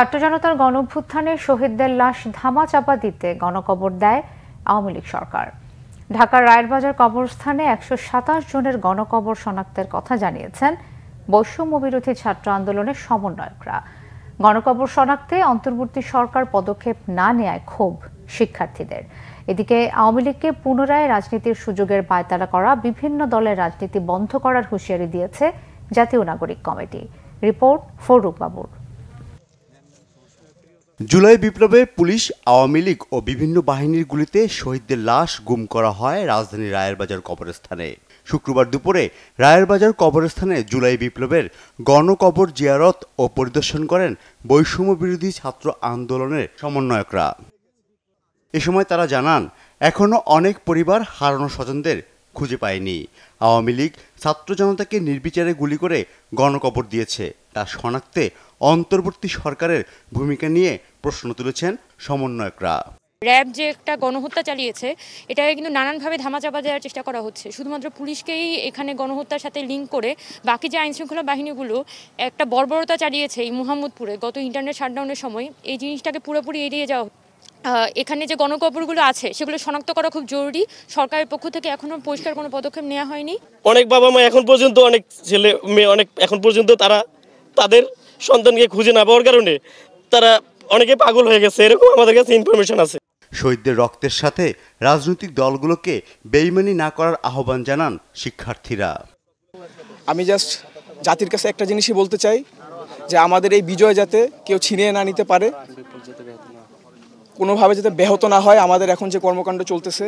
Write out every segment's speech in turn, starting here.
ছাত্র জনতার গণভ্যুত্থানে শহীদদের লাশ ধামা চাপা দিতে গণকবর দেয় আওয়ামী লীগ সরকার ঢাকার রায়েরবাজার কবরস্থানে একশো সাতাশ জনের গণকবর শনাক্তের কথা জানিয়েছেন বৈষম্য বিরোধী ছাত্র আন্দোলনের সমন্বয়করা গণকবর শনাক্তে অন্তর্বর্তী সরকার পদক্ষেপ না নেয় ক্ষোভ শিক্ষার্থীদের এদিকে আওয়ামী লীগকে পুনরায় রাজনীতির সুযোগের পায়তারা করা বিভিন্ন দলের রাজনীতি বন্ধ করার হুঁশিয়ারি দিয়েছে জাতীয় নাগরিক কমিটি রিপোর্ট ফরুক বাবুর জুলাই বিপ্লবে পুলিশ আওয়ামী লীগ ও বিভিন্ন বাহিনীর গুলিতে শহীদদের লাশ গুম করা হয় রাজধানীর রায়েরবাজার কবরস্থানে শুক্রবার দুপুরে রায়েরবাজার কবরস্থানে জুলাই বিপ্লবের গণকবর জিয়ারত ও পরিদর্শন করেন বৈষম্য বিরোধী ছাত্র আন্দোলনের সমন্বয়করা এ সময় তারা জানান এখনও অনেক পরিবার হারানো স্বজনদের খুঁজে পায়নি আওয়ামী লীগ ছাত্র জনতাকে নির্বিচারে গুলি করে গণকবর দিয়েছে তা শনাক্তে অন্তর্বর্তী সরকারের ভূমিকা নিয়ে প্রশ্ন তুলেছেন সমন্বয়করা র্যাব যে একটা গণহত্যা চালিয়েছে এটাকে কিন্তু নানানভাবে ধামাচাপা দেওয়ার চেষ্টা করা হচ্ছে শুধুমাত্র পুলিশকেই এখানে গণহত্যার সাথে লিঙ্ক করে বাকি যে আইনশৃঙ্খলা বাহিনীগুলো একটা বর্বরতা চালিয়েছে এই মুহাম্মদপুরে গত ইন্টারনেট শাটডাউনের সময় এই জিনিসটাকে পুরোপুরি এড়িয়ে যাওয়া এখানে যে গণকবরগুলো আছে সেগুলো শনাক্ত করা খুব জরুরি সরকারের পক্ষ থেকে এখনো পরিষ্কার কোনো পদক্ষেপ নেওয়া হয়নি অনেক বাবা মা এখন পর্যন্ত অনেক ছেলে মেয়ে অনেক এখন পর্যন্ত তারা তাদের সন্তানকে খুঁজে না পাওয়ার কারণে তারা অনেকে পাগল হয়ে গেছে এরকম আমাদের কাছে ইনফরমেশন আছে শহীদদের রক্তের সাথে রাজনৈতিক দলগুলোকে বেইমানি না করার আহ্বান জানান শিক্ষার্থীরা আমি জাস্ট জাতির কাছে একটা জিনিসই বলতে চাই যে আমাদের এই বিজয় যাতে কেউ ছিনিয়ে না নিতে পারে কোনোভাবে যাতে ব্যাহত না হয় আমাদের এখন যে কর্মকাণ্ড চলতেছে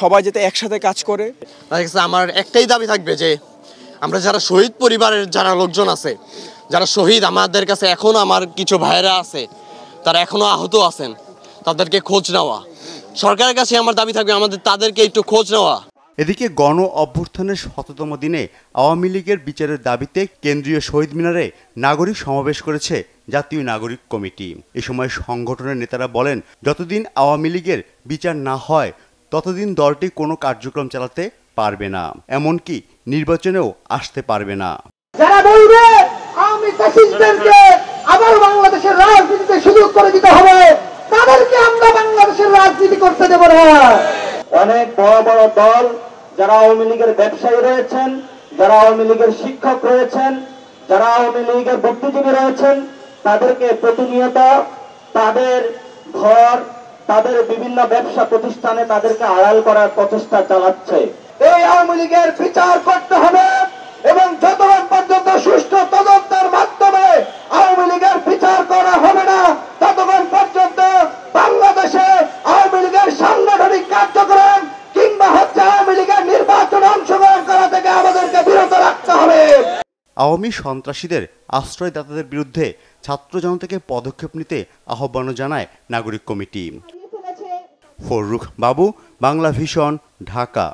সবাই যাতে একসাথে কাজ করে আমার একটাই দাবি থাকবে যে আমরা যারা শহীদ পরিবারের যারা লোকজন আছে যারা শহীদ আমাদের কাছে এখনও আমার কিছু ভাইরা আছে তারা এখনও আহত আছেন তাদেরকে খোঁজ নেওয়া সরকারের কাছে আমার দাবি থাকবে আমাদের তাদেরকে একটু খোঁজ নেওয়া এদিকে গণ অভ্যর্থনের শততম দিনে আওয়ামী লীগের বিচারের দাবিতে কেন্দ্রীয় শহীদ মিনারে নাগরিক সমাবেশ করেছে জাতীয় নাগরিক কমিটি এ সময় সংগঠনের নেতারা বলেন যতদিন আওয়ামী লীগের বিচার না হয় ততদিন দলটি কোনো কার্যক্রম চালাতে পারবে না এমনকি নির্বাচনেও আসতে পারবে না যারা ফ্যাসিস্টদেরকে আবার বাংলাদেশের রাজনীতিতে সুযোগ করে দিতে হবে তাদেরকে আমরা বাংলাদেশের রাজনীতি করতে দেব না অনেক বড় বড় দল যারা আওয়ামী লীগের ব্যবসায়ী রয়েছেন যারা আওয়ামী লীগের শিক্ষক রয়েছেন যারা আওয়ামী লীগের বুদ্ধিজীবী রয়েছেন তাদেরকে প্রতিনিয়ত তাদের ঘর তাদের বিভিন্ন ব্যবসা প্রতিষ্ঠানে তাদেরকে আড়াল করার প্রচেষ্টা চালাচ্ছে এই আওয়ামী লীগের বিচার করতে হবে এবং যতক্ষণ পর্যন্ত সুস্থ আওয়ামী সন্ত্রাসীদের আশ্রয়দাতাদের বিরুদ্ধে ছাত্র জনতাকে পদক্ষেপ নিতে আহ্বানও জানায় নাগরিক কমিটি ফররুখ বাবু বাংলা ভিশন ঢাকা